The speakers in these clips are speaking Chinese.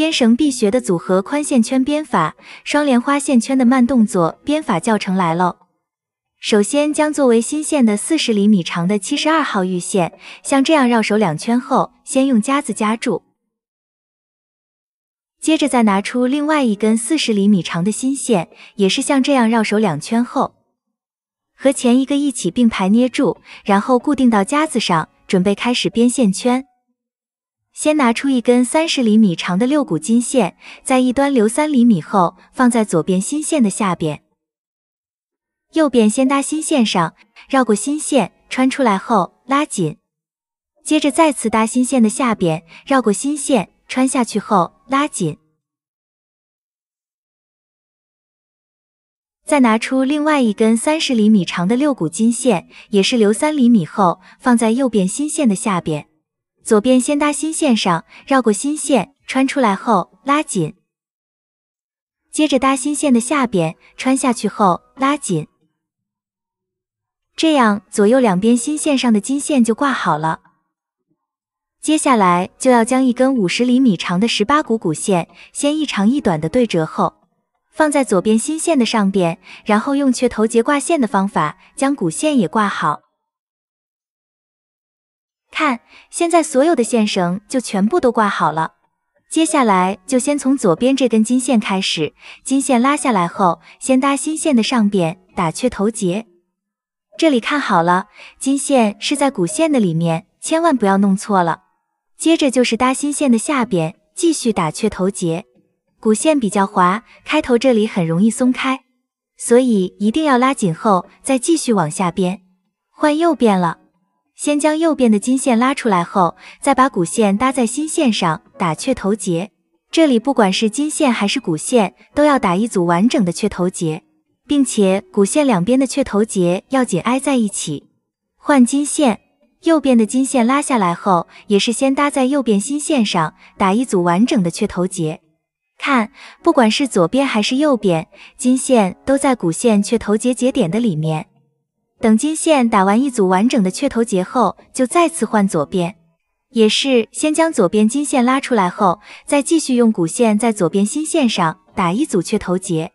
编绳必学的组合宽线圈编法，双莲花线圈的慢动作编法教程来喽！首先将作为新线的四十厘米长的七十二号玉线，像这样绕手两圈后，先用夹子夹住。接着再拿出另外一根四十厘米长的新线，也是像这样绕手两圈后，和前一个一起并排捏住，然后固定到夹子上，准备开始编线圈。先拿出一根三十厘米长的六股金线，在一端留三厘米后，放在左边新线的下边，右边先搭新线上，绕过新线穿出来后拉紧，接着再次搭新线的下边，绕过新线穿下去后拉紧。再拿出另外一根三十厘米长的六股金线，也是留三厘米后，放在右边新线的下边。左边先搭新线上，绕过新线穿出来后拉紧，接着搭新线的下边穿下去后拉紧，这样左右两边新线上的金线就挂好了。接下来就要将一根五十厘米长的十八股股线先一长一短的对折后，放在左边新线的上边，然后用雀头结挂线的方法将股线也挂好。看，现在所有的线绳就全部都挂好了。接下来就先从左边这根金线开始，金线拉下来后，先搭新线的上边打雀头结。这里看好了，金线是在骨线的里面，千万不要弄错了。接着就是搭新线的下边，继续打雀头结。骨线比较滑，开头这里很容易松开，所以一定要拉紧后再继续往下编。换右边了。先将右边的金线拉出来，后再把股线搭在新线上打雀头结。这里不管是金线还是股线，都要打一组完整的雀头结，并且股线两边的雀头结要紧挨在一起。换金线，右边的金线拉下来后，也是先搭在右边新线上打一组完整的雀头结。看，不管是左边还是右边，金线都在股线雀头结节点的里面。等金线打完一组完整的雀头结后，就再次换左边，也是先将左边金线拉出来后，再继续用股线在左边新线上打一组雀头结。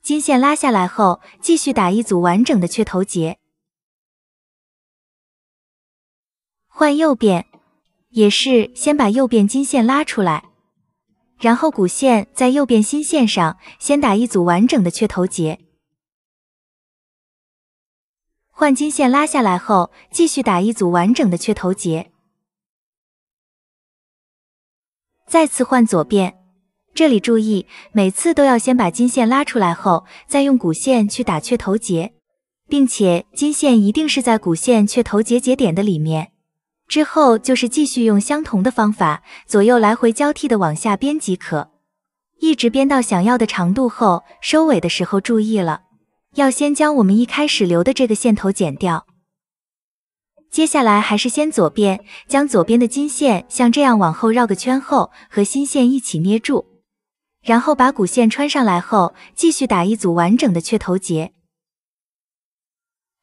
金线拉下来后，继续打一组完整的雀头结。换右边，也是先把右边金线拉出来。然后古线在右边新线上先打一组完整的缺头结，换金线拉下来后，继续打一组完整的缺头结。再次换左边，这里注意，每次都要先把金线拉出来后再用古线去打缺头结，并且金线一定是在古线缺头结节点的里面。之后就是继续用相同的方法，左右来回交替的往下编即可，一直编到想要的长度后，收尾的时候注意了，要先将我们一开始留的这个线头剪掉。接下来还是先左边，将左边的金线像这样往后绕个圈后，和新线一起捏住，然后把骨线穿上来后，继续打一组完整的雀头结。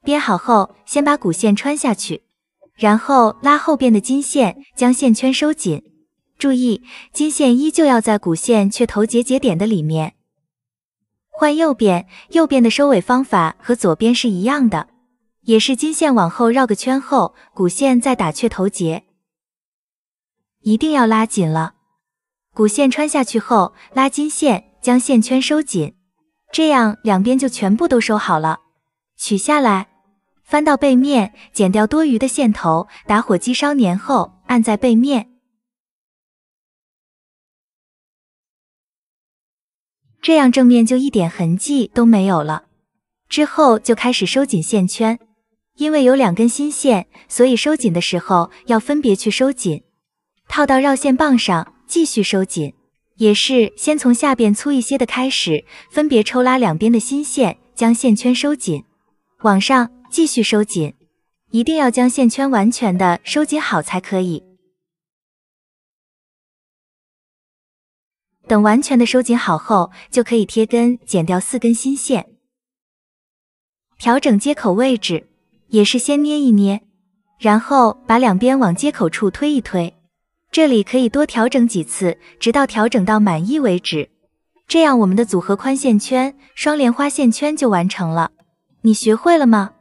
编好后，先把骨线穿下去。然后拉后边的金线，将线圈收紧。注意，金线依旧要在股线雀头结节点的里面。换右边，右边的收尾方法和左边是一样的，也是金线往后绕个圈后，股线再打雀头结。一定要拉紧了。股线穿下去后，拉金线，将线圈收紧。这样两边就全部都收好了。取下来。翻到背面，剪掉多余的线头，打火机烧粘后按在背面，这样正面就一点痕迹都没有了。之后就开始收紧线圈，因为有两根新线，所以收紧的时候要分别去收紧。套到绕线棒上，继续收紧，也是先从下边粗一些的开始，分别抽拉两边的新线，将线圈收紧，往上。继续收紧，一定要将线圈完全的收紧好才可以。等完全的收紧好后，就可以贴根剪掉四根新线，调整接口位置，也是先捏一捏，然后把两边往接口处推一推。这里可以多调整几次，直到调整到满意为止。这样我们的组合宽线圈双莲花线圈就完成了。你学会了吗？